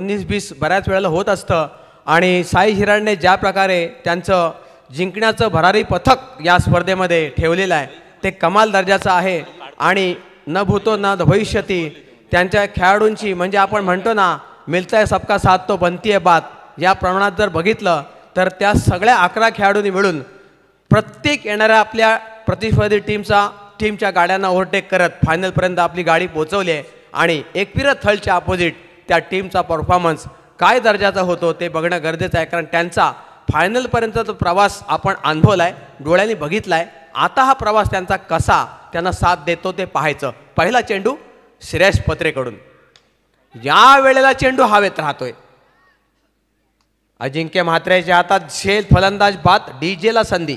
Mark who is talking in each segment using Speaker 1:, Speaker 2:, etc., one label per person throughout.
Speaker 1: उन्नीस बीस बऱ्याच वेळेला होत असतं आणि साई हिराणने ज्या प्रकारे त्यांचं जिंकण्याचं भरारी पथक या स्पर्धेमध्ये ठेवलेलं आहे ते कमाल दर्जाचं आहे आणि न भूतो न भविष्यती त्यांच्या खेळाडूंची म्हणजे आपण म्हणतो ना मिलता सबका साथ तो बनती आहे बात या प्रमाणात जर बघितलं तर त्या सगळ्या अकरा खेळाडूंनी मिळून प्रत्येक येणाऱ्या आपल्या प्रतिस्पर्धी टीमचा टीमच्या गाड्यांना ओव्हरटेक करत फायनलपर्यंत आपली गाडी पोहोचवली आहे आणि एकविरा थलच्या अपोजिट त्या टीमचा परफॉर्मन्स काय दर्जाचा होतो ते बघणं गरजेचं आहे कारण त्यांचा फायनलपर्यंत तो प्रवास आपण अनुभवला आहे डोळ्यांनी बघितला आहे आता हा प्रवास त्यांचा कसा त्यांना साथ देतो ते पाहायचं पहिला चेंडू श्रेयस पत्रेकडून या वेळेला चेंडू हवेत राहतोय अजिंक्य म्हात्रेच्या हातात झेल फलंदाज बात
Speaker 2: डीजेला संधी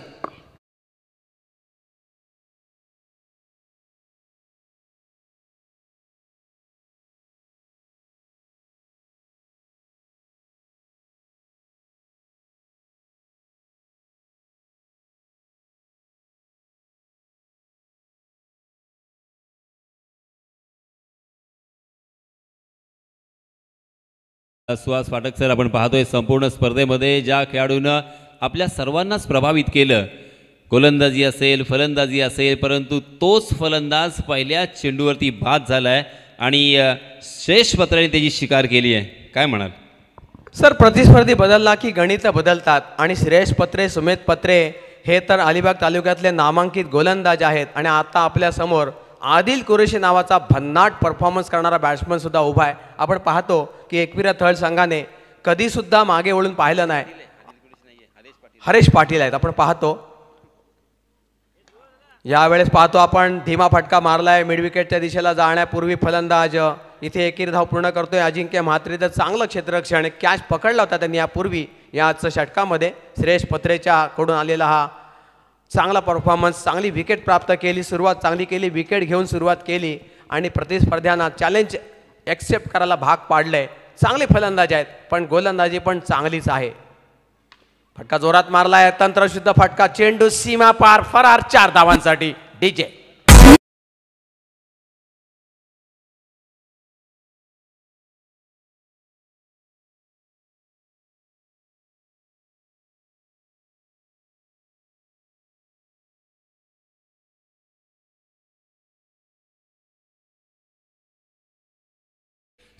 Speaker 2: सुहास फाटक सर आपण पाहतोय संपूर्ण स्पर्धेमध्ये ज्या खेळाडूनं आपल्या सर्वांनाच
Speaker 3: प्रभावित केलं गोलंदाजी असेल फलंदाजी असेल परंतु तोच फलंदाज पहिल्या चेंडूवरती बाद झाला आहे आणि श्रेष्ठ पत्राने त्याची शिकार केली आहे काय म्हणाल
Speaker 1: सर प्रतिस्पर्धी बदलला की गणितं बदलतात आणि श्रेष्ठ पत्रे सुमेध पत्रे हे तर अलिबाग तालुक्यातले नामांकित गोलंदाज आहेत आणि आता आपल्यासमोर आदिल कुरेशी नावाचा भन्नाट परफॉर्मन्स करणारा बॅट्समनसुद्धा उभा आहे आपण पाहतो की एकविरा थर्ड संघाने कधीसुद्धा मागे वळून पाहिलं नाही हरेश पाटील आहेत आपण पाहतो यावेळेस पाहतो आपण धीमा फटका मारलाय मिडविकेटच्या दिशेला जाण्यापूर्वी फलंदाज इथे एकीर धाव पूर्ण करतोय अजिंक्य म्हात्रेचं चांगलं क्षेत्ररक्षण कॅच पकडला होता त्यांनी यापूर्वी या आजच्या षटकामध्ये श्रेयश पत्रेच्या कडून आलेला हा चांगला परफॉर्मन्स चांगली विकेट प्राप्त केली सुरुवात चांगली केली विकेट घेऊन सुरुवात केली आणि प्रतिस्पर्ध्यांना चॅलेंज ॲक्सेप्ट करायला भाग पाडलं चांगले फलंदाज आहेत पण गोलंदाजी पण चांगलीच आहे फटका जोरात मारला आहे तंत्रशुद्ध
Speaker 2: फटका चेंडू सीमा पार फरार चार धावांसाठी डीजे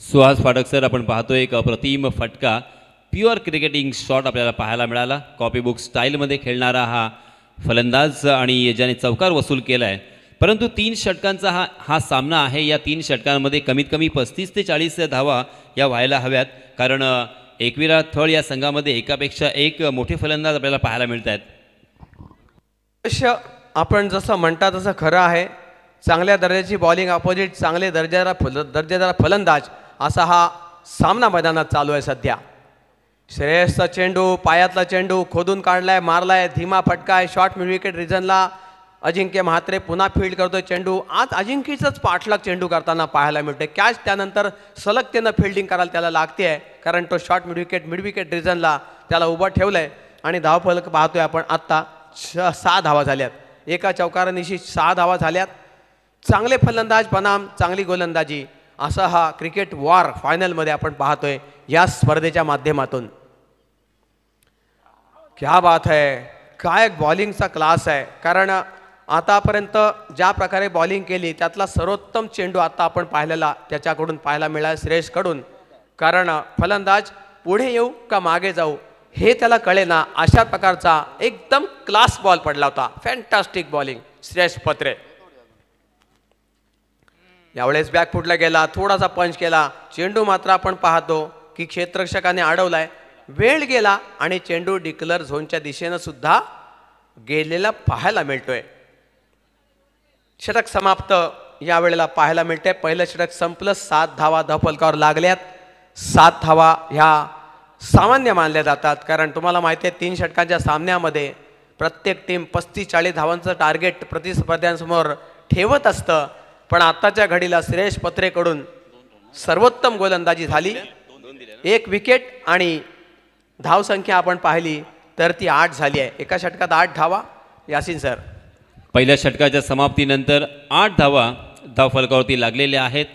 Speaker 2: सुहास फाटक सर आपण पाहतो एक
Speaker 3: अप्रतिम फटका प्युअर क्रिकेटिंग शॉट आपल्याला पाहायला मिळाला कॉपीबुक स्टाईलमध्ये खेळणारा हा फलंदाज आणि ज्याने चौकार वसूल केला आहे परंतु तीन षटकांचा हा हा सामना आहे या तीन षटकांमध्ये कमीत कमी पस्तीस ते चाळीस धावा या व्हायला हव्यात कारण एकविरा थळ या संघामध्ये एकापेक्षा एक मोठे फलंदाज आपल्याला पाहायला मिळत आहेत
Speaker 1: आपण जसं म्हणता तसं खरं आहे चांगल्या दर्जाची बॉलिंग अपोजिट चांगले दर्जादार फल दर्जादार फलंदाज असा हा सामना मैदानात चालू आहे सध्या श्रेयसचा चेंडू पायातला चेंडू खोदून काढलाय मारलाय धीमा फटकाय शॉर्ट मिड विकेट रिझनला अजिंक्य म्हात्रे पुन्हा फील्ड करतोय चेंडू आज अजिंक्यचाच पाठलाग चेंडू करताना पाहायला मिळतोय कॅच त्यानंतर सलगतेनं फिल्डिंग करायला त्याला लागते आहे कारण तो short mid wicket mid wicket रिझनला त्याला उभं ठेवलं आहे आणि धावफलक पाहतोय आपण आत्ता श सहा धावा झाल्यात एका चौकारानिशी सहा धावा झाल्यात चांगले फलंदाज बनाम चांगली गोलंदाजी असा हा क्रिकेट वॉर फायनलमध्ये आपण पाहतोय या स्पर्धेच्या माध्यमातून क्या बात आहे काय बॉलिंगचा क्लास आहे कारण आतापर्यंत ज्या प्रकारे बॉलिंग केली त्यातला सर्वोत्तम चेंडू आता आपण पाहिलेला त्याच्याकडून पाहायला मिळाला श्रेयसकडून कारण फलंदाज पुढे येऊ का मागे जाऊ हे त्याला कळे ना अशा प्रकारचा एकदम क्लास बॉल पडला होता फॅन्टॅस्टिक बॉलिंग श्रेयस पत्रे यावेळेस बॅकफुटला गेला थोडासा पंच केला चेंडू मात्र आपण पाहतो की क्षेत्ररक्षकाने अडवलाय वेळ गेला आणि चेंडू डिक्लर झोनच्या दिशेनं सुद्धा गेलेला पाहायला मिळतोय षटक समाप्त यावेळेला पाहायला मिळते पहिलं षटक संपलं सात धावा धफलकावर लागल्यात सात धावा ह्या सामान्य मानल्या जातात कारण तुम्हाला माहिती आहे तीन षटकांच्या सामन्यामध्ये प्रत्येक टीम पस्तीस चाळीस धावांचं टार्गेट प्रतिस्पर्ध्यांसमोर ठेवत असतं पण आत्ताच्या घडीला सुरेश पत्रेकडून सर्वोत्तम गोलंदाजी झाली एक विकेट आणि धावसंख्या आपण पाहिली तर ती आठ झाली आहे एका षटकात आठ धावा यासिन सर
Speaker 3: पहिल्या षटकाच्या समाप्तीनंतर आठ धावा धाव फलकावरती लागलेल्या आहेत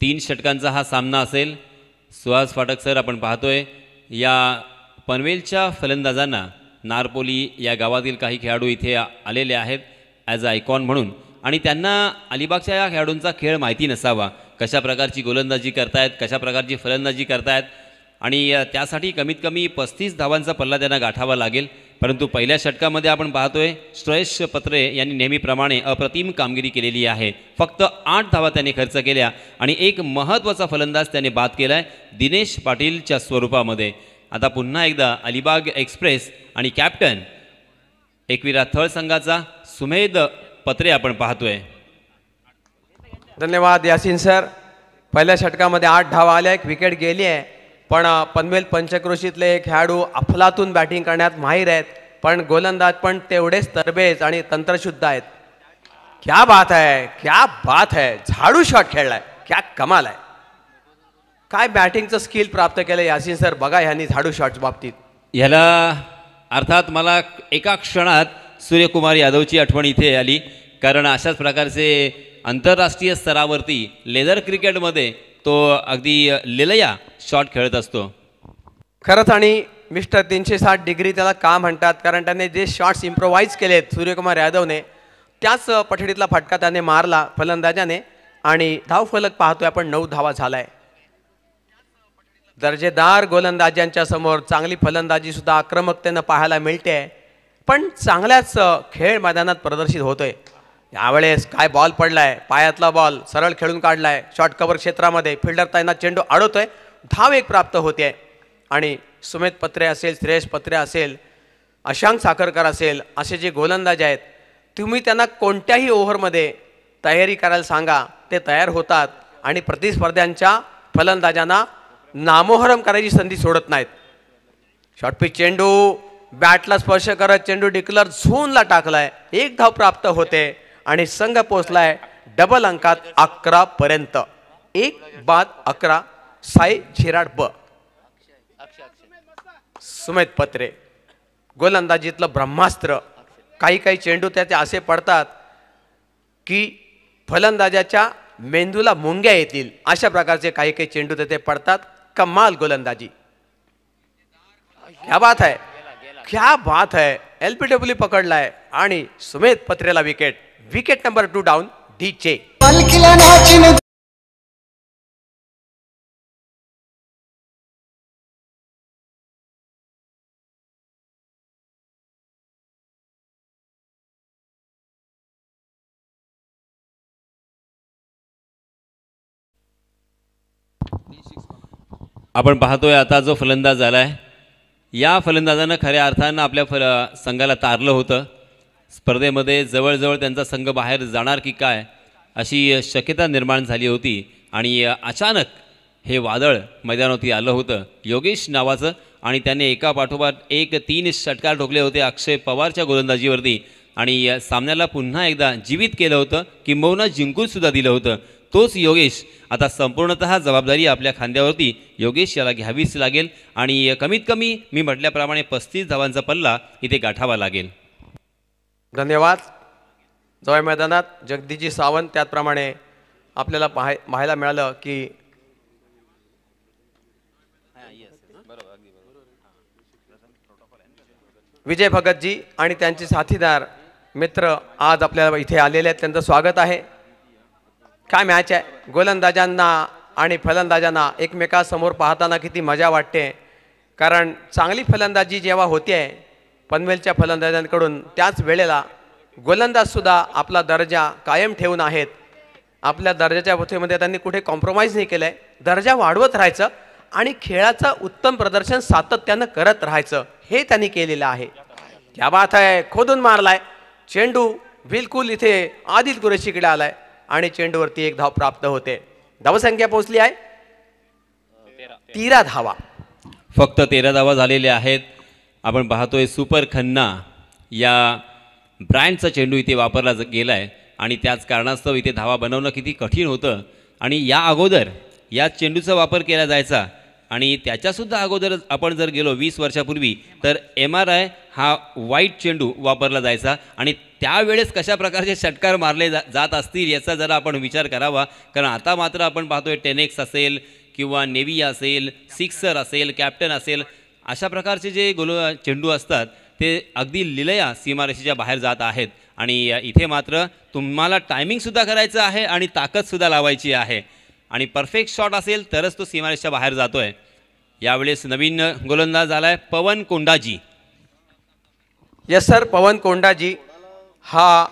Speaker 3: तीन षटकांचा हा सामना असेल सुहास फाटक सर आपण पाहतोय या पनवेलच्या फलंदाजांना नारपोली या गावातील काही खेळाडू इथे आलेले आहेत ॲज अ आयकॉन म्हणून आणि त्यांना अलिबागच्या या खेळाडूंचा खेळ माहिती नसावा कशा प्रकारची गोलंदाजी करतायत कशा प्रकारची फलंदाजी करतायत आणि त्यासाठी कमीत कमी पस्तीस धावांचा पल्ला त्यांना गाठावा लागेल परंतु पहिल्या षटकामध्ये आपण पाहतोय श्रेयश पत्रे यांनी नेहमीप्रमाणे अप्रतिम कामगिरी केलेली आहे फक्त आठ धावा त्याने खर्च केल्या आणि एक महत्त्वाचा फलंदाज त्याने बाद केला आहे दिनेश पाटीलच्या स्वरूपामध्ये आता पुन्हा एकदा अलिबाग एक्सप्रेस आणि कॅप्टन एकविरा थळ संघाचा सुमेध पत्रे आपण पाहतोय
Speaker 1: धन्यवाद यासिन सर पहिल्या षटकामध्ये आठ धावा आल्या एक विकेट गेली आहे पण पनवेल पंचक्रोशीतले खेळाडू अफलातून बॅटिंग करण्यात माहीर आहेत पण गोलंदाज पण तेवढेच तरबेज आणि तंत्रशुद्ध आहेत क्या बात आहे क्या बात आहे झाडू शॉट खेळलाय क्या कमाल आहे काय बॅटिंगचं स्किल प्राप्त केलं यासिन सर बघा ह्यांनी झाडू शॉट बाबतीत
Speaker 3: ह्याला अर्थात मला एका क्षणात सूर्यकुमार यादवची आठवण इथे आली कारण अशाच प्रकारचे आंतरराष्ट्रीय स्तरावरती लेदर क्रिकेटमध्ये तो अगदी लिलया शॉट खेळत असतो
Speaker 1: खरंच आणि मिस्टर तीनशे साठ डिग्री त्याला का म्हणतात कारण त्याने जे शॉट्स केले केलेत सूर्यकुमार यादवने त्याच पठडीतला फटका त्याने मारला फलंदाजाने आणि धाव फलक पाहतोय आपण नऊ धावा झालाय दर्जेदार गोलंदाजांच्या समोर चांगली फलंदाजी फलंदाजीसुद्धा आक्रमकतेनं पाहायला मिळते पण चांगल्याच खेळ मैदानात प्रदर्शित होतोय यावेळेस काय बॉल पडलाय पायातला बॉल सरळ खेळून काढलाय शॉर्ट कव्हर क्षेत्रामध्ये फिल्डर तैनात चेंडू अडवतोय धाव एक प्राप्त होते आणि सुमेध पत्रे असेल श्रेयश पत्रे असेल अशांक साखरकर असेल असे जे गोलंदाज आहेत तुम्ही त्यांना कोणत्याही ओव्हरमध्ये तयारी करायला सांगा ते तयार होतात आणि प्रतिस्पर्ध्यांच्या फलंदाजांना नामोहरम करायची संधी सोडत नाहीत शॉर्ट चेंडू बॅटला स्पर्श करत चेंडू डिक्लर झोनला टाकलाय एक धाव प्राप्त होते आणि संघ पोचलाय डबल अंकात अकरा पर्यंत एक बाद अकरा साई झिराड ब सुमेत पत्रे गोलंदाजीतलं ब्रह्मास्त्र काही काही चेंडू त्याचे असे पडतात की फलंदाजाच्या मेंदूला मुंग्या येतील अशा प्रकारचे काही काही चेंडू ते पडतात कमाल गोलंदाजी क्या बात आहे क्या बात है एल पी डब्ल्यू पकडलाय आणि सुमेध पत्रेला wicket wicket number two down D
Speaker 2: चे
Speaker 3: आपण पाहतोय आता जो फलंदाज आलाय आहे या फलंदाजानं खऱ्या अर्थानं आपल्या फल संघाला तारलं होतं स्पर्धेमध्ये जवळजवळ त्यांचा संघ बाहेर जाणार की काय अशी शक्यता निर्माण झाली होती आणि अचानक हे वादळ मैदानावरती आलं होतं योगेश नावाचं आणि त्याने एका पाठोपाठ एक तीन षटकार ठोकले होते अक्षय पवारच्या गोलंदाजीवरती आणि सामन्याला पुन्हा एकदा जीवित केलं होतं किंबहुना जिंकूनसुद्धा दिलं होतं तोच योगेश आता संपूर्णत जबाबदारी आपल्या खांद्यावरती योगेश याला घ्यावीच लागेल आणि कमीत कमी मी म्हटल्याप्रमाणे पस्तीस धावांचा पल्ला इथे गाठावा लागेल धन्यवाद जवळ मैदानात जगदीजी सावंत
Speaker 1: त्याचप्रमाणे आपल्याला पाहाय पाहायला मिळालं की विजय भगतजी आणि त्यांचे साथीदार मित्र आज आपल्याला इथे आलेले आहेत त्यांचं स्वागत आहे काय मॅच आहे गोलंदाजांना आणि फलंदाजांना एकमेकासमोर पाहताना किती मजा वाटते कारण चांगली फलंदाजी जेव्हा होते पनवेलच्या फलंदाजांकडून त्याच वेळेला गोलंदाजसुद्धा आपला दर्जा कायम ठेवून आहेत आपल्या दर्जाच्या पृथ्वीमध्ये त्यांनी कुठे कॉम्प्रोमाइज नाही केलं आहे दर्जा वाढवत राहायचं आणि खेळाचं उत्तम प्रदर्शन सातत्यानं करत राहायचं हे त्यांनी केलेलं आहे क्या बात आहे खोदून मारलाय चेंडू बिलकुल इथे आदिल कुरेशीकडे आलाय आणि चेंडूवरती एक धाव प्राप्त होते धावसंख्या पोहोचली आहे
Speaker 3: तेरा धावा फक्त तेरा धावा झालेल्या आहेत आपण पाहतोय सुपर खन्ना या ब्रँडचा चेंडू इथे वापरला गेला आहे आणि त्याच कारणास्तव इथे धावा बनवणं किती कठीण होतं आणि या अगोदर या चेंडूचा वापर केला जायचा आणि त्याच्यासुद्धा अगोदर आपण जर गेलो वीस वर्षापूर्वी तर एम आर आय हा वाईट चेंडू वापरला जायचा आणि त्यावेळेस कशा प्रकारचे षटकार मारले जा जात असतील याचा जरा आपण विचार करावा कारण आता मात्र आपण पाहतोय टेनेक्स असेल किंवा नेव्ही असेल सिक्सर असेल कॅप्टन असेल अशा प्रकारचे जे गोल चेंडू असतात ते अगदी लिलया सीमारेषेच्या बाहेर जात आहेत आणि इथे मात्र तुम्हाला टायमिंगसुद्धा करायचं आहे आणि ताकदसुद्धा लावायची आहे आणि परफेक्ट शॉट असेल तरच तो सीमारेषेच्या बाहेर जातो आहे यावेळेस नवीन गोलंदाज झाला आहे पवन कोंडाजी
Speaker 1: यस सर पवन कोंडाजी हा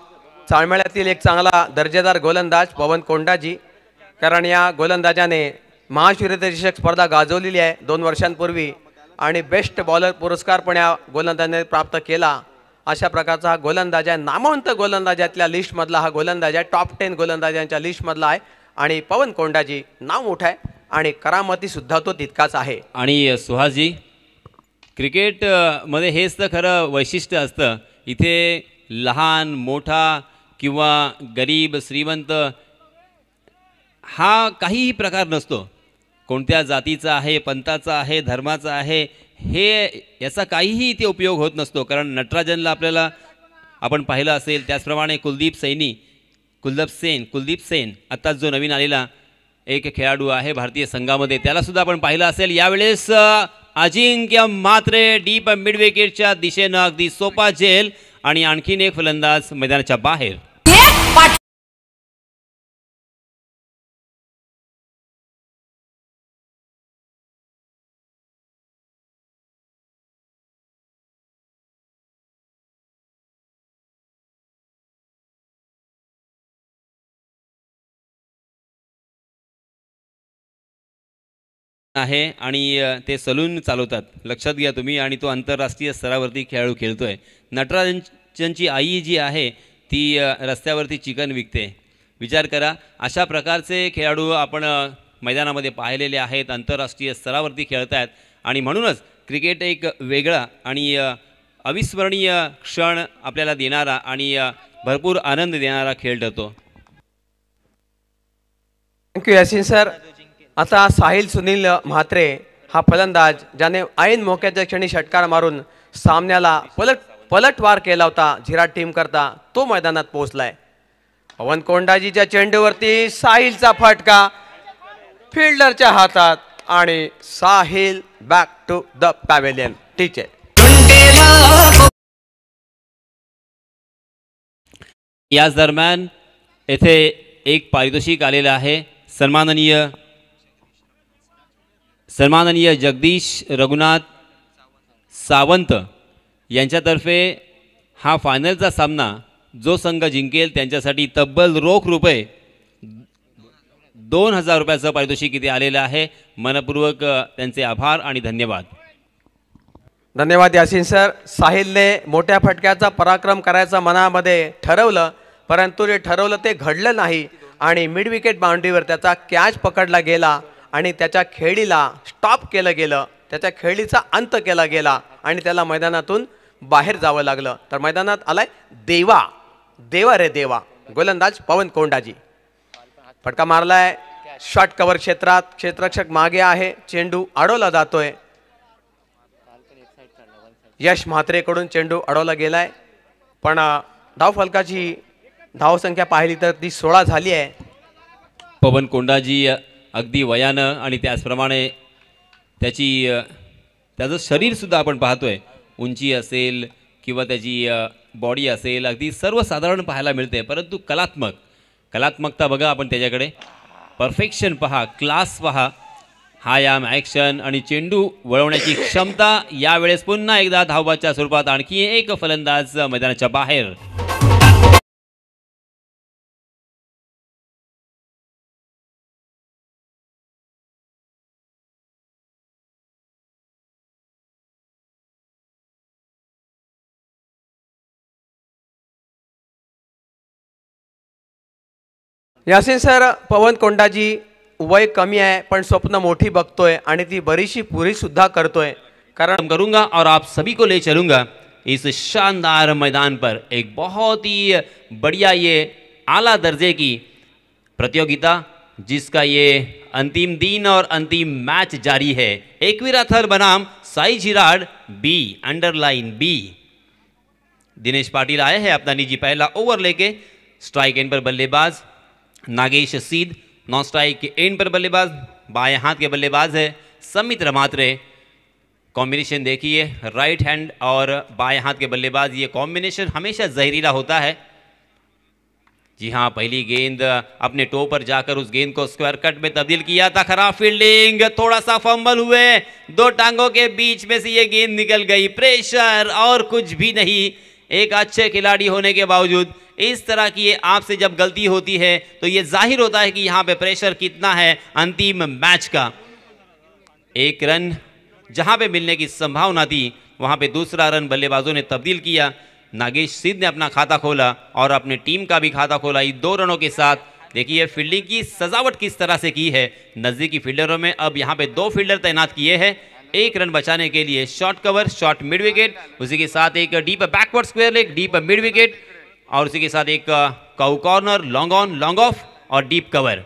Speaker 1: चाळमेळ्यातील एक चांगला दर्जेदार गोलंदाज पवन कोंडाजी कारण या गोलंदाजाने महाशिरदर्शक स्पर्धा गाजवलेली आहे दोन वर्षांपूर्वी आणि बेस्ट बॉलर पुरस्कार पण या गोलंदाजाने प्राप्त केला अशा प्रकारचा हा गोलंदाज आहे नामवंत गोलंदाजातल्या लिस्टमधला हा गोलंदाज आहे टॉप टेन गोलंदाजांच्या लिस्टमधला आहे आणि पवन कोंडाजी नाव मोठं आहे आणि करामतीसुद्धा तो तितकाच आहे
Speaker 3: आणि सुहासजी क्रिकेटमध्ये हेच तर खरं वैशिष्ट्य असतं इथे लहान मोठा किंवा गरीब श्रीमंत हा काहीही प्रकार नसतो कोणत्या जातीचा आहे पंथाचा आहे धर्माचा आहे हे याचा काहीही इथे उपयोग होत नसतो कारण नटराजनला आपल्याला आपण पाहिलं असेल त्याचप्रमाणे कुलदीप सैनी कुलदीप सेन कुलदीप सेन आत्ताच जो नवीन आलेला एक खेळाडू आहे भारतीय संघामध्ये त्यालासुद्धा आपण पाहिलं असेल यावेळेस अजिंक्य मात्रे डीप मिडविकेटच्या दिशेनं अगदी सोपा
Speaker 2: झेल आणि आणखीन एक फलंदाज मैदानाच्या बाहेर आहे
Speaker 3: आणि ते सलून चालवतात लक्षात घ्या तुम्ही आणि तो आंतरराष्ट्रीय स्तरावरती खेळाडू खेळतो आहे नटराजनची आई जी आहे ती रस्त्यावरती चिकन विकते विचार करा अशा प्रकारचे खेळाडू आपण मैदानामध्ये पाहिलेले आहेत आंतरराष्ट्रीय स्तरावरती खेळत आहेत आणि म्हणूनच क्रिकेट एक वेगळा आणि अविस्मरणीय क्षण आपल्याला देणारा आणि भरपूर आनंद देणारा खेळ ठरतो
Speaker 1: थँक्यू यासिन सर आता साहिल सुनील म्हात्रे हा फलंदाज ज्याने ऐन मोक्याच्या क्षणी षटकार मारून सामन्याला पलट पलटवार केला होता झिरा टीम करता तो मैदानात पोहोचलाय पवन कोंडाजीच्या चेंडूवरती साहिलचा फटका फिल्डरच्या हातात आणि Sahil back to the pavilion teacher
Speaker 3: याच दरम्यान येथे एक पारितोषिक आलेलं आहे सन्माननीय सन्माननीय जगदीश रघुनाथ सावंत यांच्यातर्फे हा फायनलचा सामना जो संघ जिंकेल त्यांच्यासाठी तब्बल रोख रुपये दोन हजार रुपयाचं पारितोषिक इथे आलेलं आहे मनपूर्वक त्यांचे आभार आणि धन्यवाद धन्यवाद यासिन सर साहिलने मोठ्या
Speaker 1: फटक्याचा पराक्रम करायचा मनामध्ये ठरवलं परंतु जे ठरवलं ते घडलं नाही आणि मिड विकेट बाउंड्रीवर त्याचा कॅच पकडला गेला आणि त्याच्या खेळीला स्टॉप केलं गेलं त्याच्या खेळीचा अंत केला गेला आणि त्याला मैदानातून बाहेर जावं लागलं तर मैदानात आलाय देवा देवा रे देवा गोलंदाज पवन कोंडाजी फटका मारलाय शॉर्ट कव्हर क्षेत्रात क्षेत्ररक्षक मागे आहे चेंडू अडवला जातोय यश म्हात्रेकडून चेंडू अडवला गेलाय पण धाव फलकाची धावसंख्या पाहिली तर ती सोळा झाली
Speaker 3: आहे पवन कोंडाजी अगदी वयानं आणि त्याचप्रमाणे त्याची त्याचं शरीरसुद्धा आपण पाहतो आहे उंची असेल किंवा त्याची बॉडी असेल अगदी सर्वसाधारण पाहायला मिळते परंतु कलात्मक कलात्मकता बघा आपण त्याच्याकडे परफेक्शन पहा क्लास पहा हा याम ॲक्शन आणि चेंडू वळवण्याची क्षमता यावेळेस पुन्हा एकदा धावबाच्या स्वरूपात आणखी एक
Speaker 2: फलंदाज मैदानाच्या बाहेर यासिन सर पवन कोंडाजी वय कमी है पर स्वप्न मोटी बगतो है ती
Speaker 3: बरीशी सुधा सुद्धा है कारण करूंगा और आप सभी को ले चलूंगा इस शानदार मैदान पर एक बहुत ही बढ़िया ये आला दर्जे की प्रतियोगिता जिसका ये अंतिम दिन और अंतिम मैच जारी है एकवीरा थर बनाम साई जिराड B underline B Dinesh Patil आए हैं अपना निजी पहला ओवर लेके स्ट्राइक एंड पर बल्लेबाज नागेश सीद नॉन स्ट्राइक के एंड पर बल्लेबाज बाएं हाथ के बल्लेबाज है समित रमात्रे कॉम्बिनेशन देखिए राइट हैंड और बाएं हाथ के बल्लेबाज ये कॉम्बिनेशन हमेशा जहरीला होता है जी हाँ पहली गेंद अपने टो पर जाकर उस गेंद को स्क्वायर कट में तब्दील किया था खराब फील्डिंग थोड़ा सा फंबल हुए दो टांगों के बीच में से ये गेंद निकल गई प्रेशर और कुछ भी नहीं एक अच्छे खिलाड़ी होने के बावजूद इस तरह की आपसे जब गलती होती है तो ये जाहिर होता है कि यहाँ पे प्रेशर कितना है अंतिम मैच का एक रन जहां पे मिलने की संभावना थी वहां पे दूसरा रन बल्लेबाजों ने तब्दील किया नागेश सिद्ध ने अपना खाता खोला और अपने टीम का भी खाता खोला इन दो रनों के साथ देखिए फील्डिंग की सजावट किस तरह से की है नज़दीकी फील्डरों में अब यहाँ पे दो फील्डर तैनात किए हैं एक रन बचाने के लिए short cover short mid wicket उसी के साथ एक deep backward square leg deep mid wicket और उसी के साथ एक cow corner long on long off और डीप कवर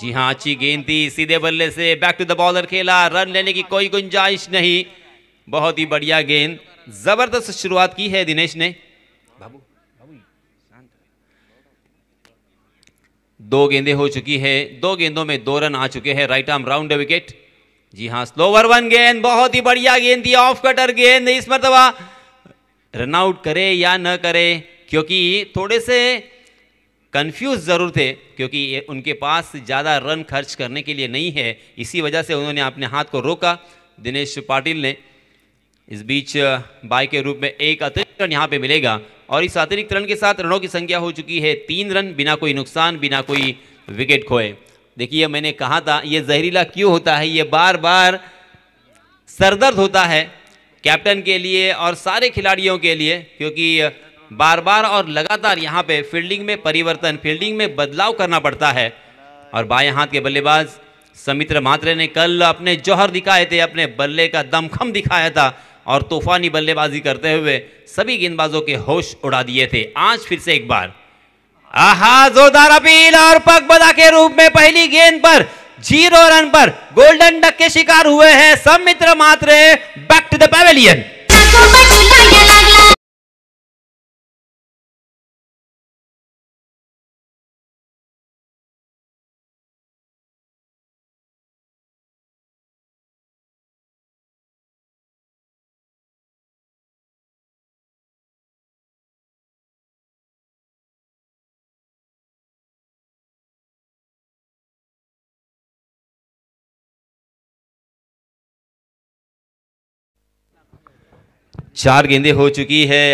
Speaker 3: जी हाँ अच्छी गेंद थी सीधे बल्ले से बैक टू द बॉलर खेला रन लेने की कोई गुंजाइश नहीं बहुत ही बढ़िया गेंद जबरदस्त शुरुआत की है दिनेश ने दो गेंदे हो चुकी है दो गेंदों में दो रन आ चुके हैं राइट आर्म राउंड विकेट जी हाँ स्लोवर वन गेंद बहुत ही बढ़िया गेंद दिया ऑफ कटर गेंद इस मरतबा आउट करे या न करे क्योंकि थोड़े से कंफ्यूज ज़रूर थे क्योंकि उनके पास ज़्यादा रन खर्च करने के लिए नहीं है इसी वजह से उन्होंने अपने हाथ को रोका दिनेश पाटिल ने इस बीच बाय के रूप में एक अतिरिक्त रन यहाँ पे मिलेगा और इस अतिरिक्त रन के साथ रनों की संख्या हो चुकी है तीन रन बिना कोई नुकसान बिना कोई विकेट खोए देखिए मैंने कहा था ये जहरीला क्यों होता है ये बार बार सरदर्द होता है कैप्टन के लिए और सारे खिलाड़ियों के लिए क्योंकि बार बार और लगातार यहाँ पे फील्डिंग में परिवर्तन फील्डिंग में बदलाव करना पड़ता है और बाएं हाथ के बल्लेबाज समित्र मात्रे ने कल अपने जौहर दिखाए थे अपने बल्ले का दमखम दिखाया था और तूफानी बल्लेबाजी करते हुए सभी गेंदबाजों के होश उड़ा दिए थे आज फिर से एक बार आहा जोरदार अपील और पग बदा के रूप में पहली गेंद पर जीरो रन पर गोल्डन डक के
Speaker 2: शिकार हुए हैं सब मित्र मात्र बैक टू द पेवेलियन चार गेंदे हो चुकी
Speaker 3: है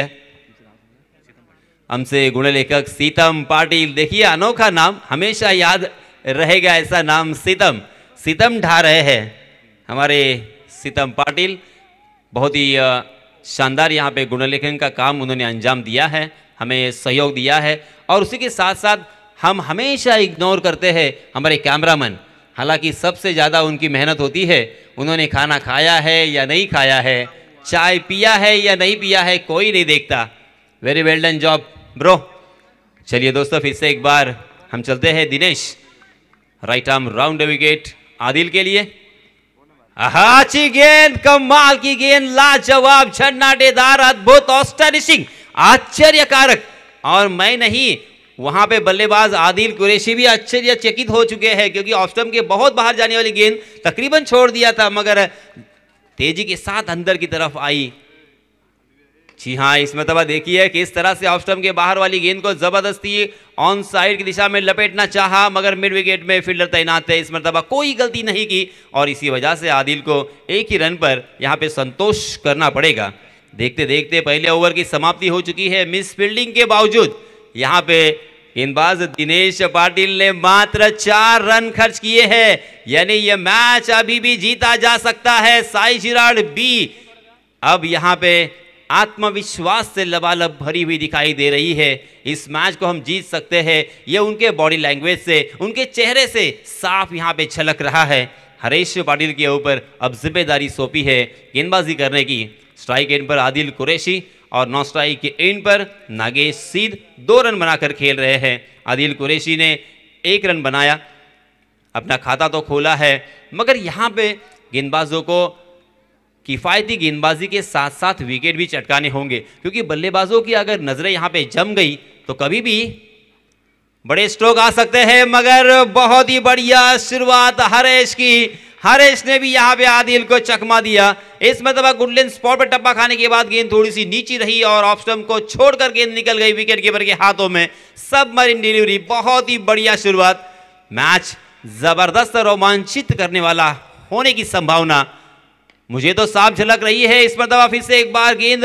Speaker 3: हमसे गुण लेखक सीतम पाटिल देखिए अनोखा नाम हमेशा याद रहेगा ऐसा नाम सीतम सीतम ढा रहे हैं हमारे सीतम पाटिल बहुत ही शानदार यहाँ पे गुणलेखन का काम उन्होंने अंजाम दिया है हमें सहयोग दिया है और उसी के साथ साथ हम हमेशा इग्नोर करते हैं हमारे कैमरामैन हालांकि सबसे ज़्यादा उनकी मेहनत होती है उन्होंने खाना खाया है या नहीं खाया है चाय पिया है या नहीं पिया है कोई नहीं देखता very well done job bro चलिए दोस्तों फिर से एक बार हम चलते हैं Dinesh right arm round wicket Adil के लिए अहाची गेंद कमाल की गेंद लाजवाब छन्नाटेदार अद्भुत ऑस्टरिशिंग आश्चर्यकारक और मैं नहीं वहां पे बल्लेबाज आदिल कुरेशी भी आश्चर्यचकित हो चुके हैं क्योंकि ऑफ के बहुत बाहर जाने वाली गेंद तकरीबन छोड़ दिया था मगर तेजी के साथ अंदर की तरफ आई जी हाँ इस मरतबा देखिए कि इस तरह से ऑफ स्टम्प के बाहर वाली गेंद को जबरदस्ती ऑन साइड की दिशा में लपेटना चाहा मगर मिड विकेट में फील्डर तैनात थे इस मरतबा कोई गलती नहीं की और इसी वजह से आदिल को एक ही रन पर यहाँ पे संतोष करना पड़ेगा देखते देखते पहले ओवर की समाप्ति हो चुकी है मिस फील्डिंग के बावजूद यहाँ पे गेंदबाज दिनेश पाटिल ने मात्र चार रन खर्च किए हैं यानी यह मैच अभी भी जीता जा सकता है साई जिराड बी अब यहां पे आत्मविश्वास से लबालब भरी हुई दिखाई दे रही है इस मैच को हम जीत सकते हैं यह उनके बॉडी लैंग्वेज से उनके चेहरे से साफ यहां पे छलक रहा है हरेश पाटिल के ऊपर अब जिम्मेदारी सौंपी है गेंदबाजी करने की स्ट्राइक एंड पर आदिल कुरैशी और स्ट्राइक के एंड पर नागेश सीध दो रन बनाकर खेल रहे हैं आदिल कुरैशी ने एक रन बनाया अपना खाता तो खोला है मगर यहाँ पे गेंदबाजों को किफ़ायती गेंदबाजी के साथ साथ विकेट भी चटकाने होंगे क्योंकि बल्लेबाजों की अगर नज़रें यहाँ पे जम गई तो कभी भी बड़े स्ट्रोक आ सकते हैं मगर बहुत ही बढ़िया शुरुआत हरेश की हरेश ने भी यहाँ पे आदिल को चकमा दिया इस मतलब गुडलेन स्पॉट पर टप्पा खाने के बाद गेंद थोड़ी सी नीची रही और ऑप्शन को छोड़कर गेंद निकल गई विकेट कीपर के हाथों में सब मरीन डिलीवरी बहुत ही बढ़िया शुरुआत मैच जबरदस्त रोमांचित करने वाला होने की संभावना मुझे तो साफ झलक रही है इस मतलब फिर से एक बार गेंद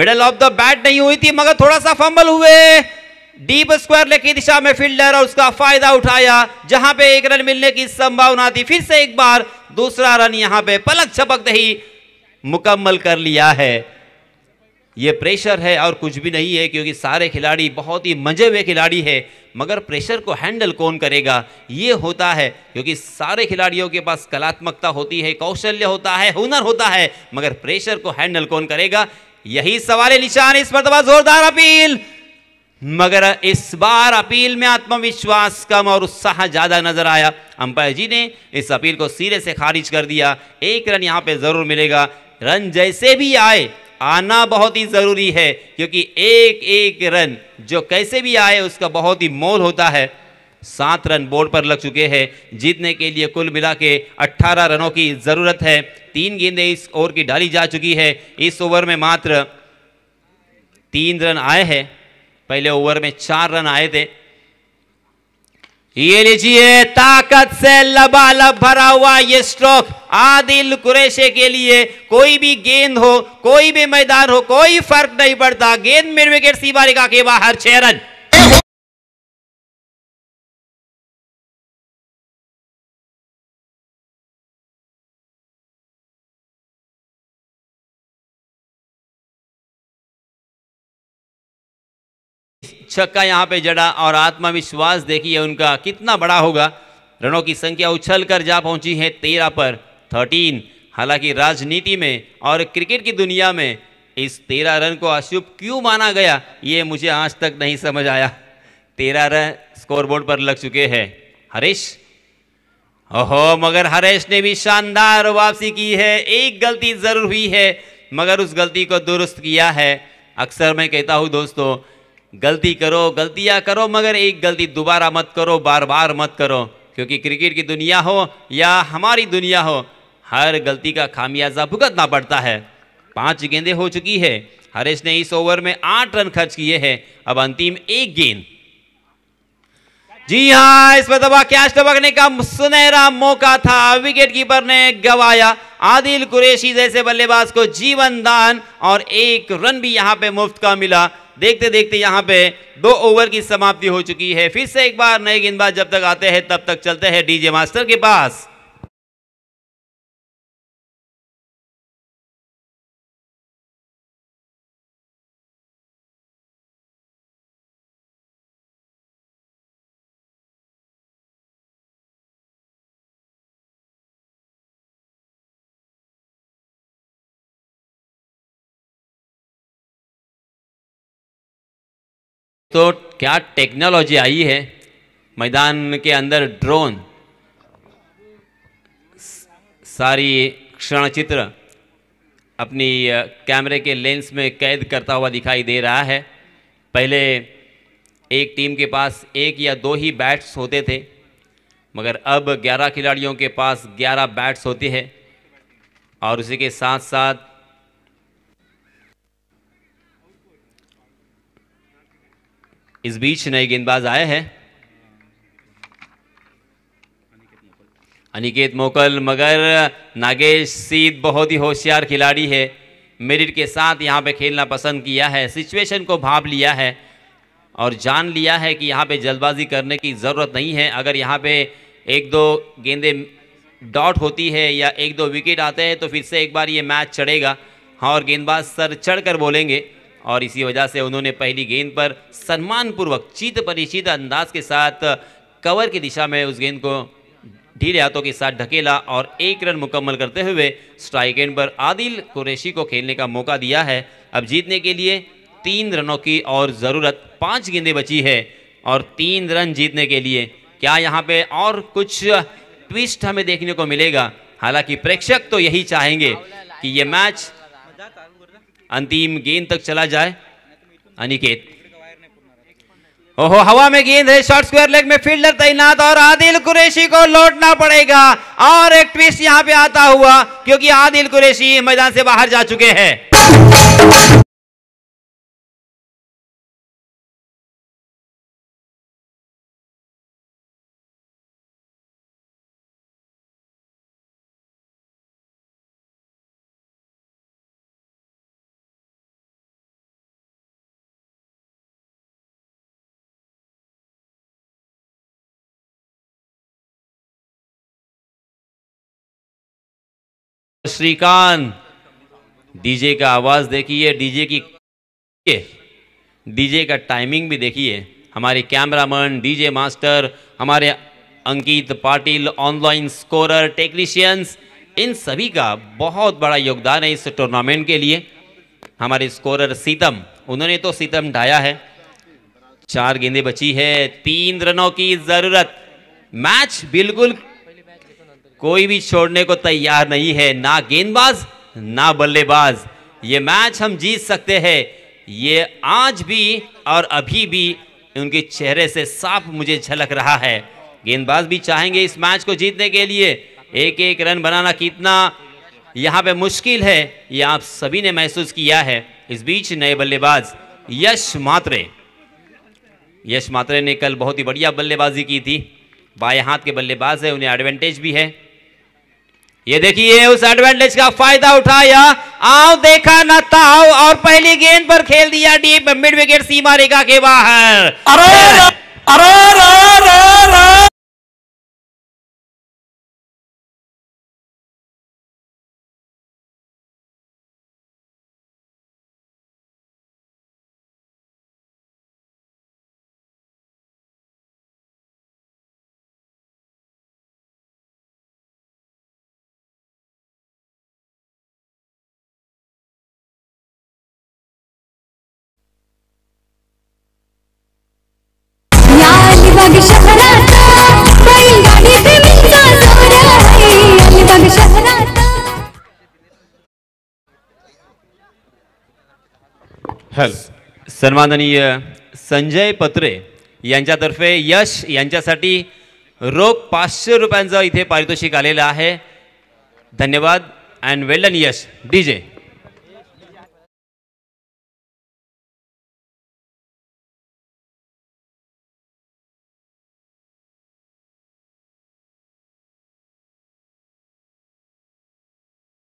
Speaker 3: मिडल ऑफ द बैट नहीं हुई थी मगर थोड़ा सा फंबल हुए डीप स्क्वायर लेग की दिशा में फील्डर और उसका फायदा उठाया जहां पे एक रन मिलने की संभावना थी फिर से एक बार दूसरा रन यहां पे पलक छपक ही मुकम्मल कर लिया है ये प्रेशर है और कुछ भी नहीं है क्योंकि सारे खिलाड़ी बहुत ही मजे हुए खिलाड़ी है मगर प्रेशर को हैंडल कौन करेगा ये होता है क्योंकि सारे खिलाड़ियों के पास कलात्मकता होती है कौशल्य होता है हुनर होता है मगर प्रेशर को हैंडल कौन करेगा यही सवाल निशान इस मरतबा जोरदार अपील मगर इस बार अपील में आत्मविश्वास कम और उत्साह ज़्यादा नजर आया अंपायर जी ने इस अपील को सिरे से खारिज कर दिया एक रन यहाँ पे ज़रूर मिलेगा रन जैसे भी आए आना बहुत ही ज़रूरी है क्योंकि एक एक रन जो कैसे भी आए उसका बहुत ही मोल होता है सात रन बोर्ड पर लग चुके हैं जीतने के लिए कुल मिला के अट्ठारह रनों की ज़रूरत है तीन गेंदें इस ओवर की डाली जा चुकी है इस ओवर में मात्र तीन रन आए हैं पहले ओवर में चार रन आए थे ये लीजिए ताकत से लबालब भरा हुआ ये स्ट्रोक आदिल कुरेशे के लिए कोई भी गेंद हो कोई भी मैदान हो कोई फर्क नहीं
Speaker 2: पड़ता गेंद में विकेट सी बारिका के बाहर छह रन शिक्षक का यहाँ पे जड़ा और आत्मविश्वास देखिए
Speaker 3: उनका कितना बड़ा होगा रनों की संख्या उछल कर जा पहुंची है तेरह पर थर्टीन हालांकि राजनीति में और क्रिकेट की दुनिया में इस तेरह रन को अशुभ क्यों माना गया ये मुझे आज तक नहीं समझ आया तेरह रन स्कोरबोर्ड पर लग चुके हैं हरीश ओहो मगर हरेश ने भी शानदार वापसी की है एक गलती जरूर हुई है मगर उस गलती को दुरुस्त किया है अक्सर मैं कहता हूं दोस्तों गलती करो गलतियाँ करो मगर एक गलती दोबारा मत करो बार बार मत करो क्योंकि क्रिकेट की दुनिया हो या हमारी दुनिया हो हर गलती का खामियाजा भुगतना पड़ता है पांच गेंदें हो चुकी है हरेश ने इस ओवर में आठ रन खर्च किए हैं अब अंतिम एक गेंद जी हाँ इस दबा कैच दबकने का सुनहरा मौका था विकेट कीपर ने गवाया आदिल कुरेशी जैसे बल्लेबाज को जीवन दान और एक रन भी यहां पे मुफ्त का मिला देखते देखते यहां पे दो ओवर की समाप्ति हो चुकी है फिर से एक बार नए
Speaker 2: गेंदबाज जब तक आते हैं तब तक चलते हैं डीजे मास्टर के पास तो क्या टेक्नोलॉजी आई है
Speaker 3: मैदान के अंदर ड्रोन सारी क्षणचित्र अपनी कैमरे के लेंस में कैद करता हुआ दिखाई दे रहा है पहले एक टीम के पास एक या दो ही बैट्स होते थे मगर अब 11 खिलाड़ियों के पास 11 बैट्स होती है और उसी के साथ साथ इस बीच नए गेंदबाज आए हैं अनिकेत मोकल मगर नागेश सीत बहुत ही होशियार खिलाड़ी है मेरिट के साथ यहाँ पे खेलना पसंद किया है सिचुएशन को भाप लिया है और जान लिया है कि यहाँ पे जल्दबाजी करने की ज़रूरत नहीं है अगर यहाँ पे एक दो गेंदे डॉट होती है या एक दो विकेट आते हैं तो फिर से एक बार ये मैच चढ़ेगा हाँ और गेंदबाज सर चढ़कर बोलेंगे और इसी वजह से उन्होंने पहली गेंद पर सम्मानपूर्वक चित परिचित अंदाज के साथ कवर की दिशा में उस गेंद को ढीले हाथों के साथ ढकेला और एक रन मुकम्मल करते हुए स्ट्राइक एंड पर आदिल कुरैशी को खेलने का मौका दिया है अब जीतने के लिए तीन रनों की और ज़रूरत पाँच गेंदें बची है और तीन रन जीतने के लिए क्या यहाँ पे और कुछ ट्विस्ट हमें देखने को मिलेगा हालांकि प्रेक्षक तो यही चाहेंगे कि ये मैच अंतिम गेंद तक चला जाए अनिकेत ओहो हवा में गेंद है शॉर्ट स्क्वायर लेग में फील्डर तैनात और आदिल कुरैशी को लौटना पड़ेगा और एक ट्विस्ट यहां पे आता हुआ
Speaker 2: क्योंकि आदिल कुरैशी मैदान से बाहर जा चुके हैं श्रीकांत डीजे का आवाज़ देखिए डीजे की
Speaker 3: डीजे का टाइमिंग भी देखिए हमारे कैमरामैन डीजे मास्टर हमारे Ankit Patil online scorer technicians इन सभी का बहुत बड़ा योगदान है इस टूर्नामेंट के लिए हमारे स्कोरर सीतम उन्होंने तो सीतम ढाया है चार गेंदे बची है तीन रनों की जरूरत मैच बिल्कुल कोई भी छोड़ने को तैयार नहीं है ना गेंदबाज ना बल्लेबाज ये मैच हम जीत सकते हैं ये आज भी और अभी भी उनके चेहरे से साफ मुझे झलक रहा है गेंदबाज भी चाहेंगे इस मैच को जीतने के लिए एक एक रन बनाना कितना यहाँ पे मुश्किल है ये आप सभी ने महसूस किया है इस बीच नए बल्लेबाज यश मात्रे यश मात्रे ने कल बहुत ही बढ़िया बल्लेबाजी की थी बाएं हाथ के बल्लेबाज है उन्हें एडवांटेज भी है ये देखिए उस एडवांटेज का फायदा उठाया आओ देखा ना ताओ और पहली गेंद पर खेल दिया
Speaker 2: डीप मिड विकेट सीमा रेखा के बाहर अरे अरे
Speaker 3: हॅलो सन्माननीय संजय पत्रे यांच्यातर्फे यश यांच्यासाठी रोख पाचशे रुपयांचं इथे पारितोषिक आलेलं आहे धन्यवाद
Speaker 2: and well done Yash D J